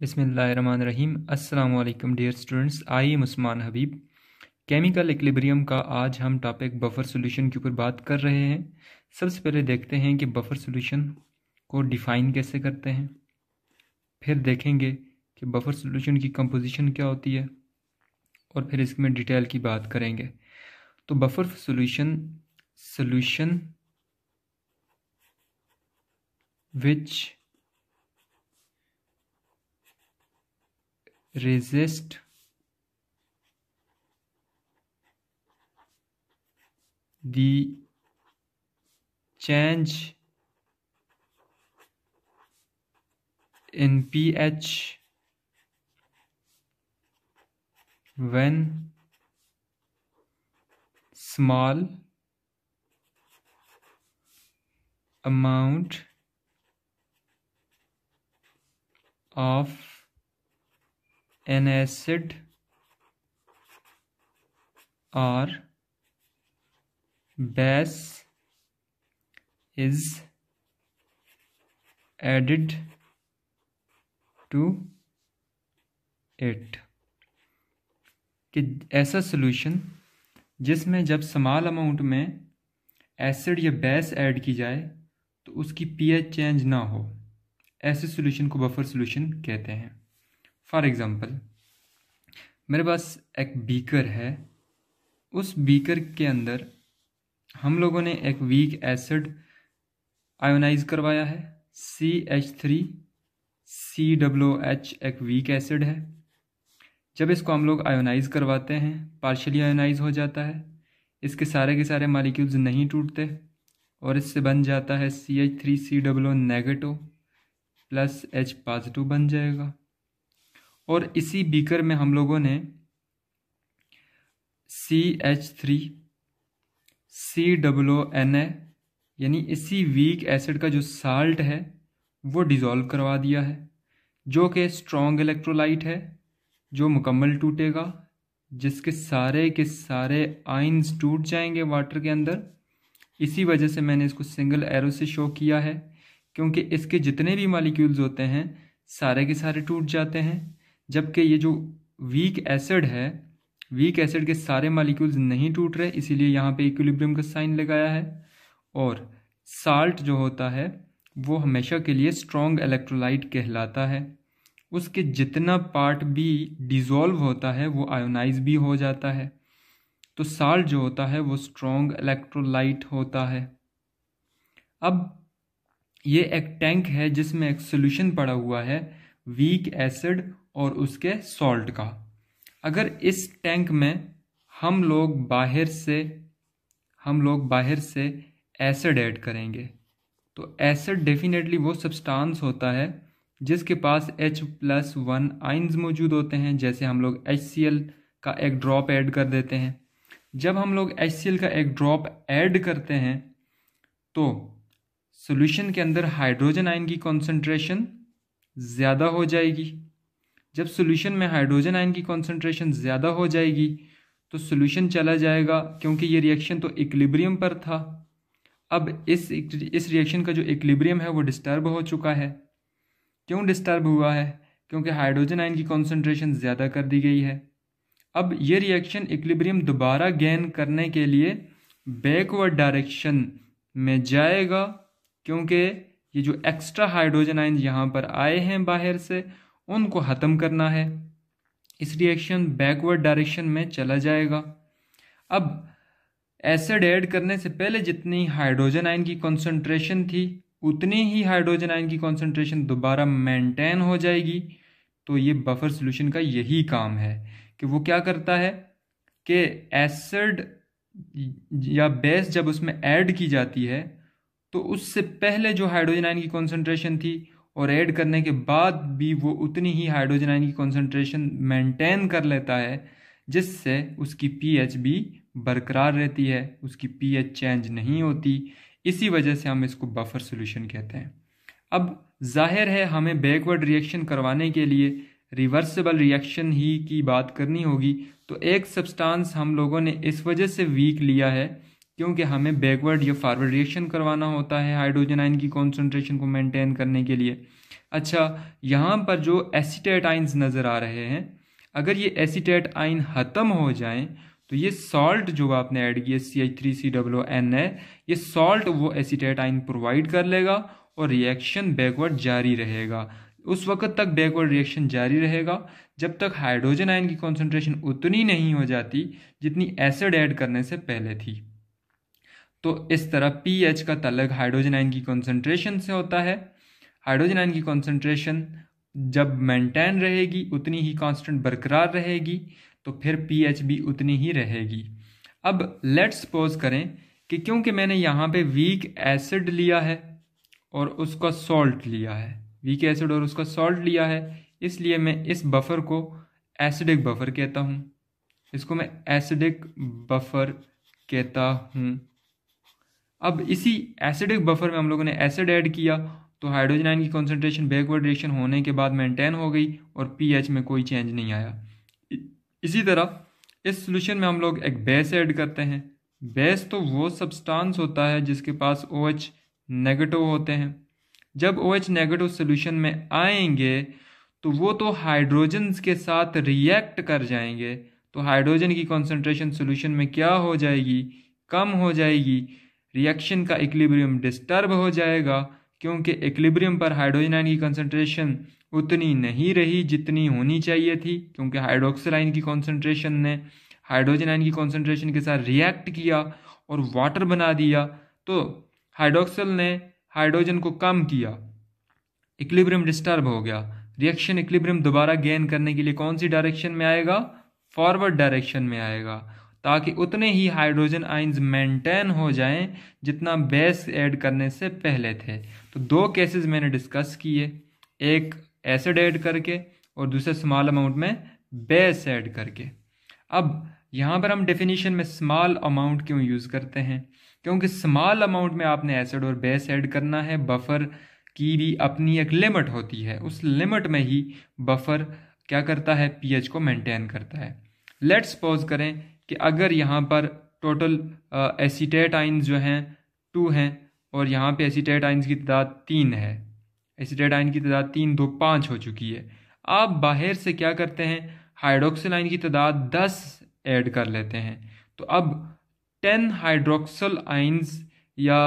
बिसमीम अल्लाम dear students I am Usman Habib chemical equilibrium का आज हम टॉपिक बफर सॉल्यूशन के ऊपर बात कर रहे हैं सबसे पहले देखते हैं कि बफर सॉल्यूशन को डिफ़ाइन कैसे करते हैं फिर देखेंगे कि बफर सॉल्यूशन की कंपोजिशन क्या होती है और फिर इसमें डिटेल की बात करेंगे तो buffer solution solution which resist the change in pH when small amount of an acid or base is added to it कि ऐसा सोल्यूशन जिसमें जब समाल अमाउंट में एसिड या बेस ऐड की जाए तो उसकी पीएच चेंज ना हो ऐसे सोल्यूशन को बफर सोल्यूशन कहते हैं फॉर एग्ज़ाम्पल मेरे पास एक बीकर है उस बीकर के अंदर हम लोगों ने एक वीक एसिड आयोनाइज करवाया है C H three C double O H एक वीक एसिड है जब इसको हम लोग आयोनाइज करवाते हैं पार्शली आयोनाइज हो जाता है इसके सारे के सारे मालिक्यूल्स नहीं टूटते और इससे बन जाता है C H three C double O negative plus H positive बन जाएगा और इसी बीकर में हम लोगों ने C H three C double O N A यानी इसी वीक एसिड का जो साल्ट है वो डिज़ोल्व करवा दिया है जो कि स्ट्रॉन्ग इलेक्ट्रोलाइट है जो मुकम्मल टूटेगा जिसके सारे के सारे आइंस टूट जाएंगे वाटर के अंदर इसी वजह से मैंने इसको सिंगल एरो से शो किया है क्योंकि इसके जितने भी मालिक्यूल्स होते हैं सारे के सारे टूट जाते हैं जबकि ये जो वीक एसिड है वीक एसिड के सारे मालिक्यूल्स नहीं टूट रहे इसीलिए यहाँ पे इक्विलिब्रियम का साइन लगाया है और साल्ट जो होता है वो हमेशा के लिए स्ट्रॉन्ग इलेक्ट्रोलाइट कहलाता है उसके जितना पार्ट भी डिज़ोल्व होता है वो आयोनाइज भी हो जाता है तो साल्ट जो होता है वो स्ट्रॉन्ग इलेक्ट्रोलाइट होता है अब ये एक टैंक है जिसमें एक सोल्यूशन पड़ा हुआ है वीक एसिड और उसके सॉल्ट का अगर इस टैंक में हम लोग बाहर से हम लोग बाहर से एसिड ऐड करेंगे तो एसिड डेफिनेटली वो सब्सटेंस होता है जिसके पास H प्लस वन आइन्स मौजूद होते हैं जैसे हम लोग एल का एक ड्रॉप ऐड कर देते हैं जब हम लोग एल का एक ड्रॉप ऐड करते हैं तो सॉल्यूशन के अंदर हाइड्रोजन आयन की कंसंट्रेशन ज़्यादा हो जाएगी जब सोल्यूशन में हाइड्रोजन आयन की कॉन्सेंट्रेशन ज़्यादा हो जाएगी तो सोल्यूशन चला जाएगा क्योंकि ये रिएक्शन तो इक्लिब्रियम पर था अब इस इस रिएक्शन का जो इक्लिब्रियम है वो डिस्टर्ब हो चुका है क्यों डिस्टर्ब हुआ है क्योंकि हाइड्रोजन आयन की कॉन्सेंट्रेशन ज़्यादा कर दी गई है अब ये रिएक्शन इक्लिब्रियम दोबारा गेन करने के लिए बैकवर्ड डायरेक्शन में जाएगा क्योंकि ये जो एक्स्ट्रा हाइड्रोजन आयन यहाँ पर आए हैं बाहर से उनको ख़त्म करना है इस रिएक्शन बैकवर्ड डायरेक्शन में चला जाएगा अब एसिड ऐड करने से पहले जितनी हाइड्रोजन आयन की कंसंट्रेशन थी उतनी ही हाइड्रोजन आयन की कंसंट्रेशन दोबारा मेंटेन हो जाएगी तो ये बफर सॉल्यूशन का यही काम है कि वो क्या करता है कि एसिड या बेस जब उसमें ऐड की जाती है तो उससे पहले जो हाइड्रोजन आयन की कंसंट्रेशन थी और ऐड करने के बाद भी वो उतनी ही हाइड्रोजन आयन की कॉन्सेंट्रेशन मेंटेन कर लेता है जिससे उसकी पीएच भी बरकरार रहती है उसकी पीएच चेंज नहीं होती इसी वजह से हम इसको बफर सोल्यूशन कहते हैं अब जाहिर है हमें बैकवर्ड रिएक्शन करवाने के लिए रिवर्सिबल रिएक्शन ही की बात करनी होगी तो एक सब्सटेंस हम लोगों ने इस वजह से वीक लिया है क्योंकि हमें बैकवर्ड या फॉरवर्ड रिएक्शन करवाना होता है हाइड्रोजन आयन की कॉन्सेंट्रेशन को मेंटेन करने के लिए अच्छा यहाँ पर जो एसीटेट आइन्स नज़र आ रहे हैं अगर ये एसीटेट आइन ख़त्म हो जाए तो ये सॉल्ट जो आपने ऐड किया C H three C double O N है ये सॉल्ट वो एसीटेट आइन प्रोवाइड कर लेगा और रिएक्शन बैकवर्ड जारी रहेगा उस वक्त तक बैकवर्ड रिएक्शन जारी रहेगा जब तक हाइड्रोजन आयन की कॉन्सेंट्रेशन उतनी नहीं हो जाती जितनी एसिड ऐड करने से पहले थी तो इस तरह एच का तलग हाइड्रोजन आयन की कॉन्सेंट्रेशन से होता है हाइड्रोजन आयन की कॉन्सेंट्रेशन जब मेंटेन रहेगी उतनी ही कांस्टेंट बरकरार रहेगी तो फिर पीएच भी उतनी ही रहेगी अब लेट्स सपोज करें कि क्योंकि मैंने यहाँ पे वीक एसिड लिया है और उसका सॉल्ट लिया है वीक एसिड और उसका सॉल्ट लिया है इसलिए मैं इस बफर को एसिडिक बफर कहता हूँ इसको मैं एसिडिक बफर कहता हूँ अब इसी एसिडिक बफर में हम लोगों ने एसिड ऐड किया तो हाइड्रोजन आयन की कॉन्सेंट्रेशन बैकवर्ड रिएक्शन होने के बाद मेंटेन हो गई और पीएच में कोई चेंज नहीं आया इसी तरह इस सोल्यूशन में हम लोग एक बेस ऐड करते हैं बेस तो वो सब्सटेंस होता है जिसके पास ओ OH नेगेटिव होते हैं जब ओ एच नेगेटिव सोल्यूशन में आएंगे तो वो तो हाइड्रोजन के साथ रिएक्ट कर जाएंगे तो हाइड्रोजन की कॉन्सेंट्रेशन सोल्यूशन में क्या हो जाएगी कम हो जाएगी रिएक्शन का इक्लिब्रियम डिस्टर्ब हो जाएगा क्योंकि इक्लिब्रियम पर हाइड्रोजन आइन की कंसनट्रेशन उतनी नहीं रही जितनी होनी चाहिए थी क्योंकि हाइड्रोक्सल आइन की कॉन्सेंट्रेशन ने हाइड्रोजन आइन की कॉन्सेंट्रेशन के साथ रिएक्ट किया और वाटर बना दिया तो हाइड्रोक्सल ने हाइड्रोजन को कम किया इक्लिब्रियम डिस्टर्ब हो गया रिएक्शन इक्लिब्रियम दोबारा गेन करने के लिए कौन सी डायरेक्शन में आएगा फॉरवर्ड डायरेक्शन में आएगा ताकि उतने ही हाइड्रोजन आइंस मेंटेन हो जाएं जितना बेस ऐड करने से पहले थे तो दो केसेस मैंने डिस्कस किए एक एसिड ऐड करके और दूसरे स्मॉल अमाउंट में बेस ऐड करके अब यहाँ पर हम डेफिनेशन में स्मॉल अमाउंट क्यों यूज़ करते हैं क्योंकि स्मॉल अमाउंट में आपने एसिड और बेस ऐड करना है बफर की भी अपनी एक लिमिट होती है उस लिमिट में ही बफर क्या करता है पीएच को मेंटेन करता है लेट्स सपोज करें कि अगर यहाँ पर टोटल एसीटेट आइन्स जो हैं टू हैं और यहाँ पे एसीटेट आइन्स की तादाद तीन है एसीटेट आइन की तादाद तीन दो पाँच हो चुकी है आप बाहर से क्या करते हैं हाइड्रोक्सिल आइन की तादाद दस ऐड कर लेते हैं तो अब टेन हाइड्रोक्सल आइन्स या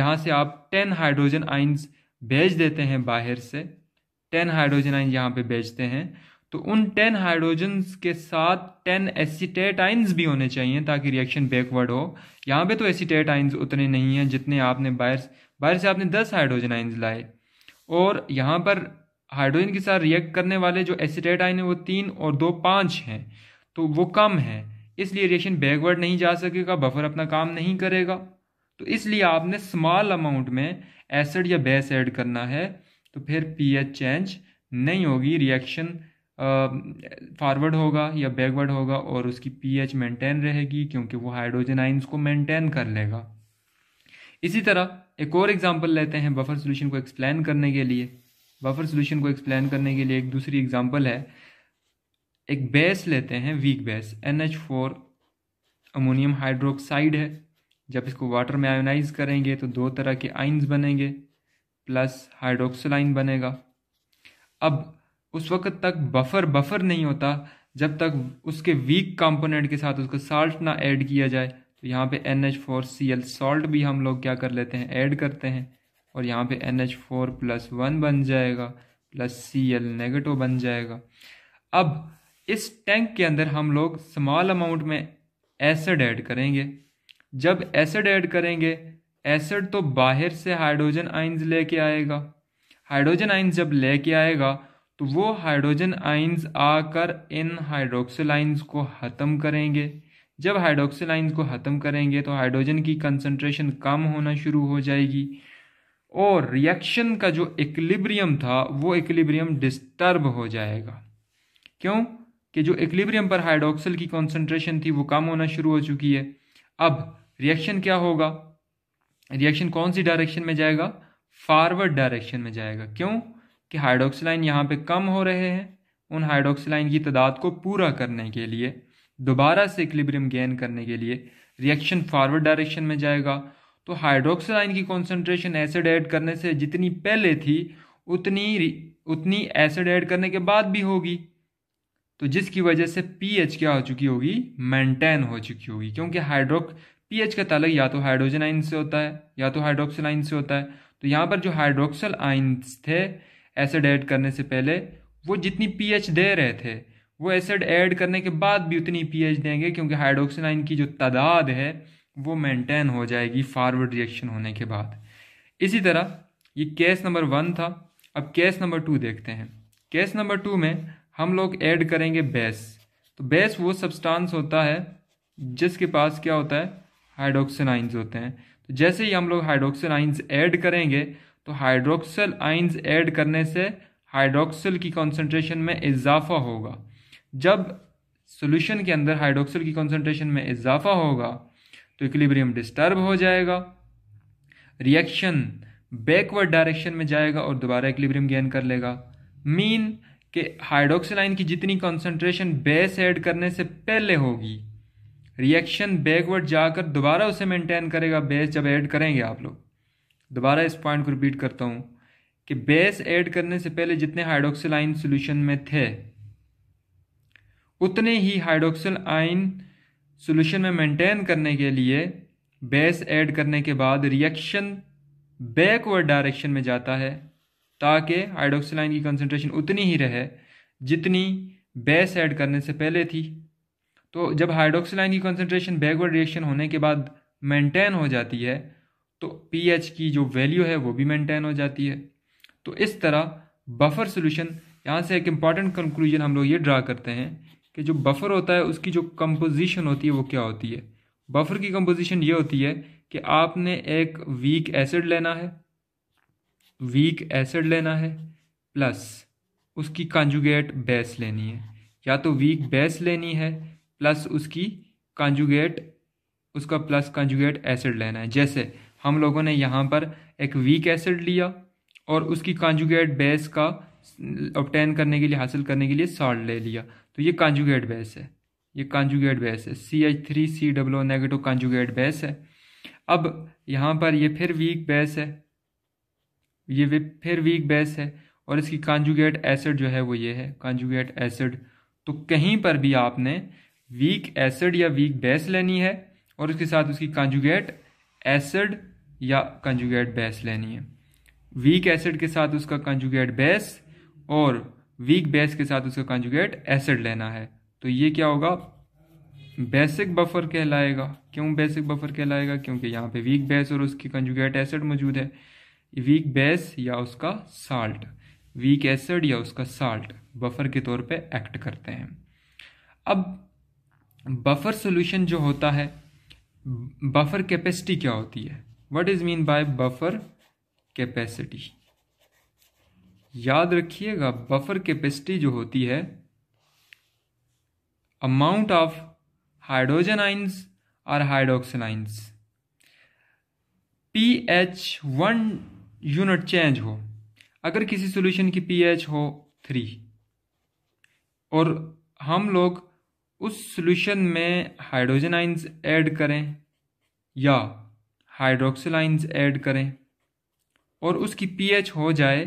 यहाँ से आप टेन हाइड्रोजन आइन्स भेज देते हैं बाहर से टेन हाइड्रोजन आइन यहाँ पे भेजते हैं तो उन टेन हाइड्रोजन्स के साथ टेन एसीटेट आइन्स भी होने चाहिए ताकि रिएक्शन बैकवर्ड हो यहाँ पे तो एसीटेट आइंस उतने नहीं हैं जितने आपने बाहर बाहर से आपने दस हाइड्रोजन आइन्स लाए और यहाँ पर हाइड्रोजन के साथ रिएक्ट करने वाले जो एसीटेट आइन है वो तीन और दो पाँच हैं तो वो कम हैं इसलिए रिएक्शन बैकवर्ड नहीं जा सकेगा बफर अपना काम नहीं करेगा तो इसलिए आपने स्मॉल अमाउंट में एसिड या बेस ऐड करना है तो फिर पीएच चेंज नहीं होगी रिएक्शन फॉरवर्ड होगा या बैकवर्ड होगा और उसकी पीएच मेंटेन रहेगी क्योंकि वो हाइड्रोजन आइंस को मेंटेन कर लेगा इसी तरह एक और एग्जांपल लेते हैं बफर सॉल्यूशन को एक्सप्लेन करने के लिए बफर सॉल्यूशन को एक्सप्लेन करने के लिए एक दूसरी एग्जांपल है एक बेस लेते हैं weak base N H four ammonium hydroxide है जब इसको वाटर में आयोनाइज करेंगे तो दो तरह के आइंस बनेंगे प्लस हाइड्रोक्सलाइन बनेगा अब उस वक्त तक बफर बफर नहीं होता जब तक उसके वीक कंपोनेंट के साथ उसको साल्ट ना ऐड किया जाए तो यहाँ पे N H four C L salt भी हम लोग क्या कर लेते हैं ऐड करते हैं और यहाँ पे N H four plus one बन जाएगा प्लस सी एल नेगेटिव बन जाएगा अब इस टैंक के अंदर हम लोग स्मॉल अमाउंट में एसिड ऐड करेंगे जब एसिड ऐड करेंगे एसिड तो बाहर से हाइड्रोजन आइंस लेके आएगा हाइड्रोजन आइंस जब लेके आएगा तो वो हाइड्रोजन आइंस आकर इन हाइड्रोक्सिल आइंस को ख़त्म करेंगे जब हाइड्रोक्सिल आइंस को ख़त्म करेंगे तो हाइड्रोजन की कंसनट्रेशन कम होना शुरू हो जाएगी और रिएक्शन का जो इक्लिब्रियम था वो इक्लिब्रियम डिस्टर्ब हो जाएगा क्यों कि जो इक्लिब्रियम पर हाइड्रोक्सिल की कॉन्सेंट्रेशन थी वो कम होना शुरू हो चुकी है अब रिएक्शन क्या होगा रिएक्शन कौन सी डायरेक्शन में जाएगा फॉरवर्ड डायरेक्शन में जाएगा क्यों कि हाइड्रोक्सिलाइन यहाँ पे कम हो रहे हैं उन हाइड्रोक्सीलाइन की तादाद को पूरा करने के लिए दोबारा से इक्लिब्रियम गेन करने के लिए रिएक्शन फॉरवर्ड डायरेक्शन में जाएगा तो हाइड्रोक्सिलाइन की कॉन्सेंट्रेशन एसिड ऐड करने से जितनी पहले थी उतनी उतनी एसिड ऐड करने के बाद भी होगी तो जिसकी वजह से पीएच क्या हो चुकी होगी मेंटेन हो चुकी होगी क्योंकि हाइड्रो पीएच का तालक या तो हाइड्रोजन आइन से होता है या तो हाइड्रोक्सिल आइन से होता है तो यहाँ पर जो हाइड्रोक्सल आइन्स थे एसिड ऐड करने से पहले वो जितनी पीएच दे रहे थे वो एसिड ऐड करने के बाद भी उतनी पीएच देंगे क्योंकि हाइड्रोक्सिनाइन की जो तादाद है वो मेंटेन हो जाएगी फारवर्ड रिएक्शन होने के बाद इसी तरह ये केस नंबर वन था अब केस नंबर टू देखते हैं केस नंबर टू में हम लोग ऐड करेंगे बेस तो बेस वो सब्सटेंस होता है जिसके पास क्या होता है हाइड्रोक्सिनाइंस होते हैं तो जैसे ही हम लोग हाइड्रोक्सिनाइंस ऐड करेंगे तो हाइड्रोक्सल आइंस ऐड करने से हाइड्रोक्सल की कॉन्सनट्रेशन में इजाफा होगा जब सोल्यूशन के अंदर हाइड्रोक्सल की कॉन्सनट्रेशन में इजाफा होगा तो इक्लिब्रियम डिस्टर्ब हो जाएगा रिएक्शन बैकवर्ड डायरेक्शन में जाएगा और दोबारा इक्लिब्रियम गेन कर लेगा मीन कि आइन की जितनी कॉन्सेंट्रेशन बेस ऐड करने से पहले होगी रिएक्शन बैकवर्ड जाकर दोबारा उसे मेंटेन करेगा बेस जब ऐड करेंगे आप लोग दोबारा इस पॉइंट को रिपीट करता हूँ कि बेस ऐड करने से पहले जितने हाइड्रोक्सिल आइन सोल्यूशन में थे उतने ही हाइड्रोक्सिल आइन सोल्यूशन में मेंटेन करने के लिए बेस ऐड करने के बाद रिएक्शन बैकवर्ड डायरेक्शन में जाता है ताकि हाइड्रोक्सिल आइन की कंसनट्रेशन उतनी ही रहे जितनी बेस ऐड करने से पहले थी तो जब हाइड्रोक्सिल आइन की कंसनट्रेशन बैकवर्ड रिएक्शन होने के बाद मेंटेन हो जाती है तो पी की जो वैल्यू है वो भी मेंटेन हो जाती है तो इस तरह बफर सोल्यूशन यहाँ से एक इम्पॉर्टेंट कंक्लूजन हम लोग ये ड्रा करते हैं कि जो बफर होता है उसकी जो कंपोजिशन होती है वो क्या होती है बफर की कंपोजिशन ये होती है कि आपने एक वीक एसिड लेना है वीक एसिड लेना है प्लस उसकी कंजुगेट बेस लेनी है या तो वीक बेस लेनी है प्लस उसकी कंजुगेट उसका प्लस कंजुगेट एसिड लेना है जैसे हम लोगों ने यहाँ पर एक वीक एसिड लिया और उसकी कांजुगेट बेस का ऑप्टेन करने के लिए हासिल करने के लिए साल्ट ले लिया तो ये कांजुगेट बेस है ये कांजुगेट बेस है C H three C double O negative conjugate base है अब यहाँ पर ये फिर वीक बेस है ये फिर वीक बेस है और इसकी कांजुगेट एसिड जो है वो ये है कांजुगेट एसिड तो कहीं पर भी आपने वीक एसिड या वीक बेस लेनी है और उसके साथ उसकी कांजुगेट एसिड या कंजुगेट बेस लेनी है वीक एसिड के साथ उसका कंजुगेट बेस और वीक बेस के साथ उसका कंजुगेट एसिड लेना है तो ये क्या होगा बेसिक बफर कहलाएगा क्यों बेसिक बफर कहलाएगा क्योंकि यहाँ पे वीक बेस और उसकी कंजुगेट एसिड मौजूद है वीक बेस या उसका साल्ट वीक एसिड या उसका साल्ट बफर के तौर पे एक्ट करते हैं अब बफर सॉल्यूशन जो होता है बफर कैपेसिटी क्या होती है what is mean by buffer capacity याद रखिएगा बफर कैपेसिटी जो होती है अमाउंट ऑफ हाइड्रोजन आइंस और hydroxyl ions P H one unit change हो अगर किसी सॉल्यूशन की पी एच हो थ्री और हम लोग उस सॉल्यूशन में हाइड्रोजन आइंस ऐड करें या आइंस ऐड करें और उसकी पीएच हो जाए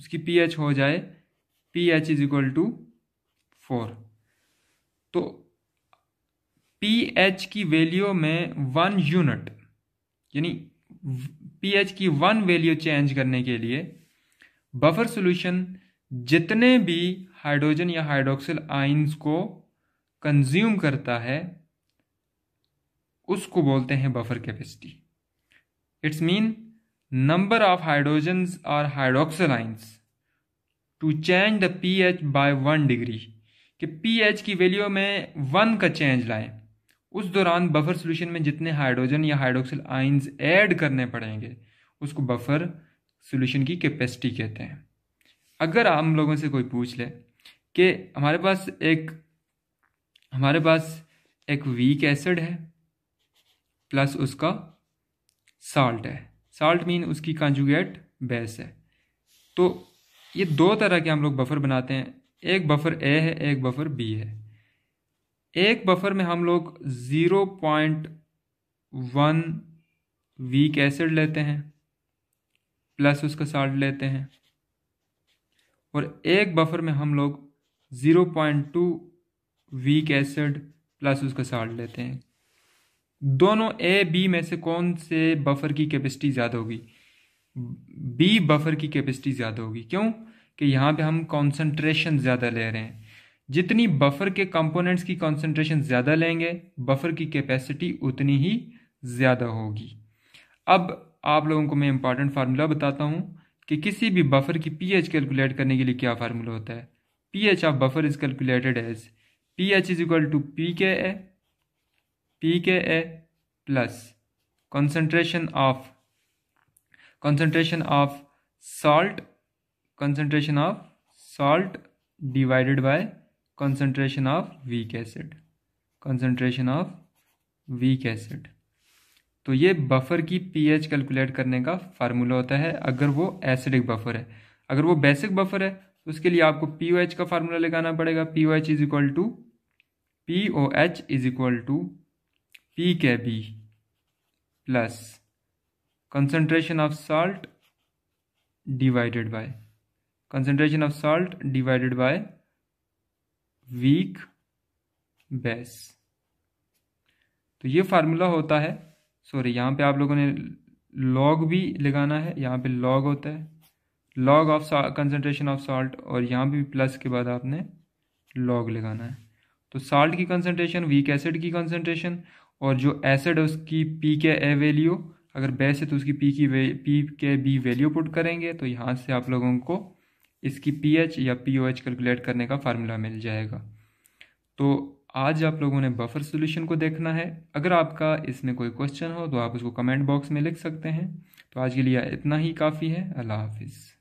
उसकी पीएच हो जाए P H is equal to four तो पी एच की वैल्यू में वन यूनिट यानी पी एच की वन वैल्यू चेंज करने के लिए बफर सॉल्यूशन जितने भी हाइड्रोजन या हाइड्रोक्सिल आइंस को कंज्यूम करता है उसको बोलते हैं buffer capacity it's mean number of hydrogen और hydroxyl to change the P H by one degree कि पी एच की वैल्यू में वन का चेंज लाएं उस दौरान बफर सॉल्यूशन में जितने हाइड्रोजन या हाइड्रोक्सिल आइंस ऐड करने पड़ेंगे उसको बफर सॉल्यूशन की कैपेसिटी कहते हैं अगर हम लोगों से कोई पूछ ले कि हमारे पास एक हमारे पास एक वीक एसिड है प्लस उसका साल्ट है साल्ट मीन उसकी कंजुगेट बेस है तो ये दो तरह के हम लोग बफर बनाते हैं एक बफर ए है एक बफर बी है एक बफर में हम लोग zero point one weak acid लेते हैं प्लस उसका साल्ट लेते हैं और एक बफर में हम लोग zero point two weak acid plus उसका साल्ट लेते हैं दोनों ए बी में से कौन से बफर की कैपेसिटी ज़्यादा होगी बी बफर की कैपेसिटी ज़्यादा होगी क्यों कि यहाँ पे हम कॉन्सेंट्रेशन ज़्यादा ले रहे हैं जितनी बफर के कंपोनेंट्स की कॉन्सनट्रेशन ज़्यादा लेंगे बफर की कैपेसिटी उतनी ही ज़्यादा होगी अब आप लोगों को मैं इंपॉर्टेंट फार्मूला बताता हूँ कि किसी भी बफर की पी कैलकुलेट करने के लिए क्या फार्मूला होता है P of buffer is calculated as P is equal to P K A P K A plus concentration of concentration of salt concentration of salt divided by concentration of weak acid concentration of weak acid तो ये buffer की pH calculate करने का formula होता है अगर वो acidic buffer है अगर वो बेसिक बफर है तो उसके लिए आपको पी ओ एच का फार्मूला लगाना पड़ेगा P O H is equal to P O H is equal to P K B plus concentration of salt divided by concentration of salt divided by weak base तो ये formula होता है sorry यहाँ पे आप लोगों ने लॉग भी लगाना है यहाँ पे लॉग होता है log of concentration of salt और यहाँ भी प्लस के बाद आपने लॉग लगाना है तो साल्ट की कंसनट्रेशन वीक एसिड की कंसनट्रेशन और जो एसिड है उसकी पी के ए वैल्यू अगर बेस है तो उसकी पी की P K B value put करेंगे तो यहाँ से आप लोगों को इसकी पी एच या पी ओ एच कैलकुलेट करने का फार्मूला मिल जाएगा तो आज आप लोगों ने बफर सॉल्यूशन को देखना है अगर आपका इसमें कोई क्वेश्चन हो तो आप उसको कमेंट बॉक्स में लिख सकते हैं तो आज के लिए इतना ही काफ़ी है अल्लाह हाफिज़